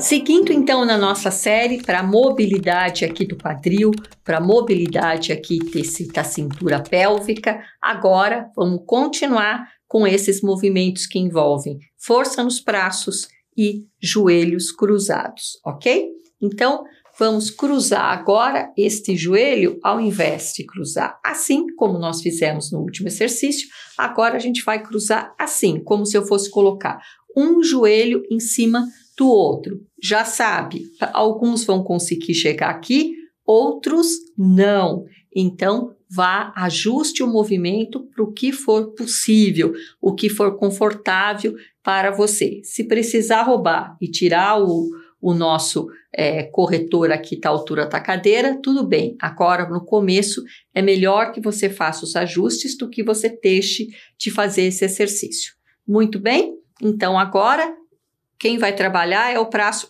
Seguindo então na nossa série para mobilidade aqui do quadril, para mobilidade aqui da cintura pélvica, agora vamos continuar com esses movimentos que envolvem força nos braços e joelhos cruzados, ok? Então vamos cruzar agora este joelho ao invés de cruzar assim, como nós fizemos no último exercício. Agora a gente vai cruzar assim, como se eu fosse colocar um joelho em cima do outro. Já sabe, alguns vão conseguir chegar aqui, outros não. Então, vá, ajuste o movimento para o que for possível, o que for confortável para você. Se precisar roubar e tirar o, o nosso é, corretor aqui da altura da cadeira, tudo bem. Agora, no começo, é melhor que você faça os ajustes do que você deixe de fazer esse exercício. Muito bem? Então, agora quem vai trabalhar é o braço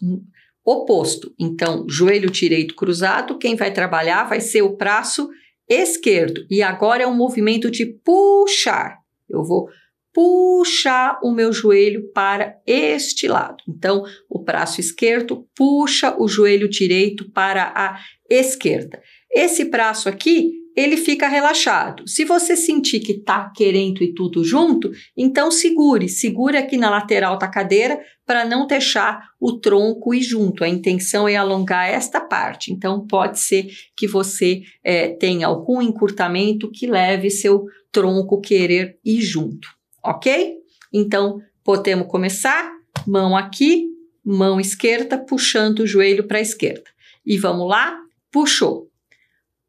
oposto. Então, joelho direito cruzado, quem vai trabalhar vai ser o braço esquerdo. E agora é um movimento de puxar. Eu vou puxar o meu joelho para este lado. Então, o braço esquerdo puxa o joelho direito para a esquerda. Esse braço aqui ele fica relaxado. Se você sentir que tá querendo ir tudo junto, então segure, segure aqui na lateral da cadeira para não deixar o tronco ir junto. A intenção é alongar esta parte. Então pode ser que você é, tenha algum encurtamento que leve seu tronco querer ir junto, ok? Então podemos começar. Mão aqui, mão esquerda, puxando o joelho para a esquerda. E vamos lá? Puxou.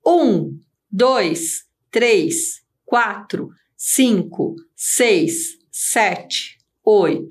Um, 2, 3, 4, 5, 6, 7, 8,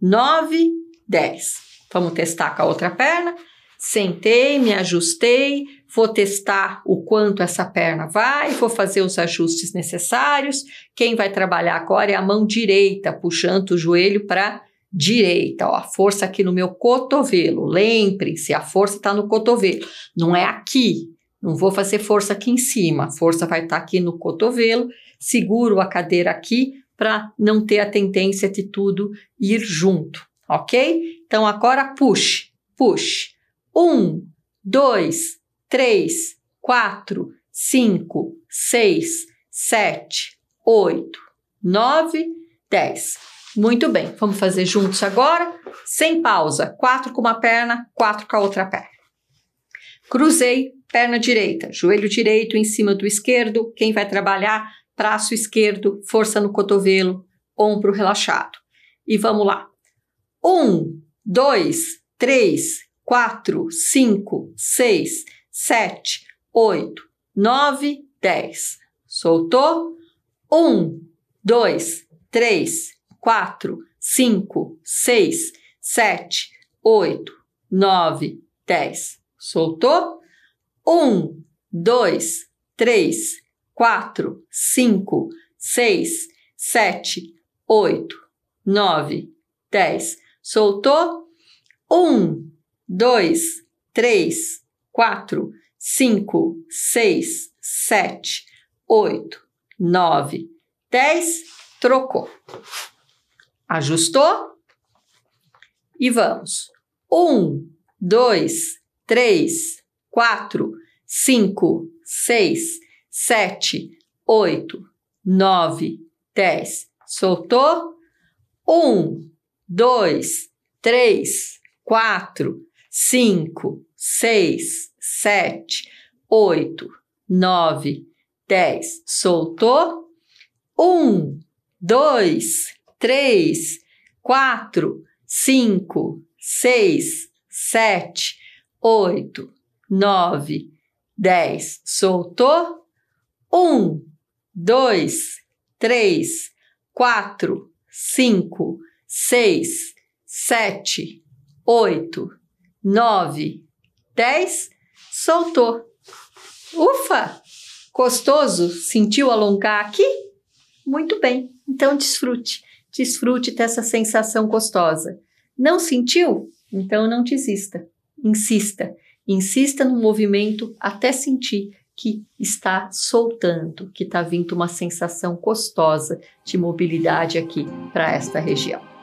9, 10. Vamos testar com a outra perna. Sentei, me ajustei, vou testar o quanto essa perna vai, vou fazer os ajustes necessários. Quem vai trabalhar agora é a mão direita, puxando o joelho para direita, ó, a força aqui no meu cotovelo. lembrem se a força está no cotovelo, não é aqui. Não vou fazer força aqui em cima, a força vai estar tá aqui no cotovelo, seguro a cadeira aqui para não ter a tendência de tudo ir junto, ok? Então agora puxe, puxe. Um, dois, três, quatro, cinco, seis, sete, oito, nove, dez. Muito bem, vamos fazer juntos agora, sem pausa. Quatro com uma perna, quatro com a outra perna. Cruzei, perna direita, joelho direito em cima do esquerdo. Quem vai trabalhar? Braço esquerdo, força no cotovelo, ombro relaxado. E vamos lá. Um, dois, três, quatro, cinco, seis, sete, oito, nove, dez. Soltou. Um, dois, três, quatro, cinco, seis, sete, oito, nove, dez. Soltou? Um, dois, três, quatro, cinco, seis, sete, oito, nove, dez. Soltou? Um, dois, três, quatro, cinco, seis, sete, oito, nove, dez. Trocou. Ajustou? E vamos. Um, dois, três, quatro, cinco, seis, sete, oito, nove, dez. Soltou? Um, dois, três, quatro, cinco, seis, sete, oito, nove, dez. Soltou? Um, dois, três, quatro, cinco, seis, sete, oito, nove, dez. Soltou. Um, dois, três, quatro, cinco, seis, sete, oito, nove, dez. Soltou. Ufa! Gostoso? Sentiu alongar aqui? Muito bem. Então desfrute. Desfrute dessa sensação gostosa. Não sentiu? Então não desista. Insista, insista no movimento até sentir que está soltando, que está vindo uma sensação gostosa de mobilidade aqui para esta região.